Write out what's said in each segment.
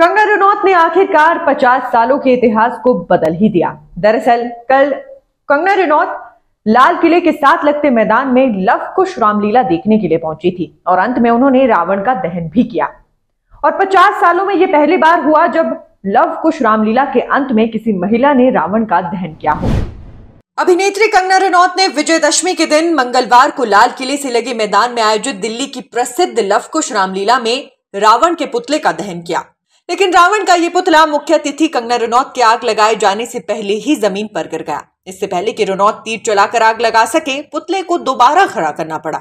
कंगना रनौत ने आखिरकार 50 सालों के इतिहास को बदल ही दिया दरअसल कल कंगना रनौत लाल किले के साथ लगते मैदान में लव कुश रामलीला देखने के लिए पहुंची थी और अंत में उन्होंने रावण का दहन भी किया और 50 सालों में यह पहली बार हुआ जब लव कुश रामलीला के अंत में किसी महिला ने रावण का दहन किया हो अभिनेत्री कंगना रनौत ने विजयदशमी के दिन मंगलवार को लाल किले से लगे मैदान में आयोजित दिल्ली की प्रसिद्ध कुश रामलीला में रावण के पुतले का दहन किया लेकिन रावण का ये पुतला मुख्य अतिथि कंगना रनौत के आग लगाए जाने से पहले ही जमीन पर गिर गया इससे पहले कि रनौत तीर चलाकर आग लगा सके पुतले को दोबारा खड़ा करना पड़ा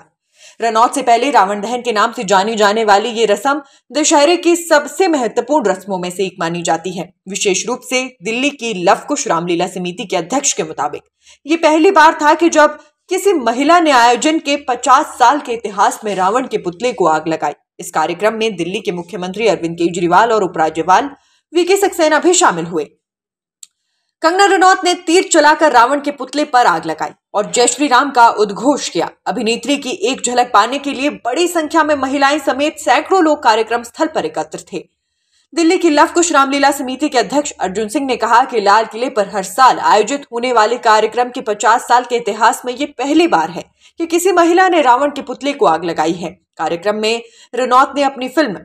रनौत से पहले रावण दहन के नाम से जानी जाने वाली ये रस्म दशहरे की सबसे महत्वपूर्ण रस्मों में से एक मानी जाती है विशेष रूप से दिल्ली की लवकुश रामलीला समिति के अध्यक्ष के मुताबिक ये पहली बार था कि जब किसी महिला ने आयोजन के 50 साल के इतिहास में रावण के पुतले को आग लगाई इस कार्यक्रम में दिल्ली के मुख्यमंत्री अरविंद केजरीवाल और उपराज्यपाल वीके सक्सेना भी शामिल हुए कंगना रनौत ने तीर चलाकर रावण के पुतले पर आग लगाई और जय श्री राम का उद्घोष किया अभिनेत्री की एक झलक पाने के लिए बड़ी संख्या में महिलाएं समेत सैकड़ों लोग कार्यक्रम स्थल पर एकत्र थे दिल्ली की लवकुश रामलीला समिति के अध्यक्ष अर्जुन सिंह ने कहा कि लाल किले पर हर साल आयोजित होने वाले कार्यक्रम के 50 साल के इतिहास में ये पहली बार है कि किसी महिला ने रावण के पुतले को आग लगाई है कार्यक्रम में रनौत ने अपनी फिल्म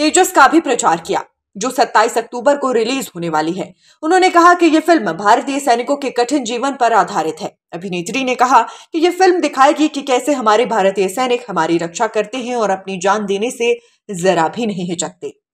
तेजस का भी प्रचार किया जो 27 अक्टूबर को रिलीज होने वाली है उन्होंने कहा कि ये फिल्म भारतीय सैनिकों के कठिन जीवन पर आधारित है अभिनेत्री ने कहा कि ये फिल्म दिखाएगी कि कैसे हमारे भारतीय सैनिक हमारी रक्षा करते हैं और अपनी जान देने से जरा भी नहीं हिचकते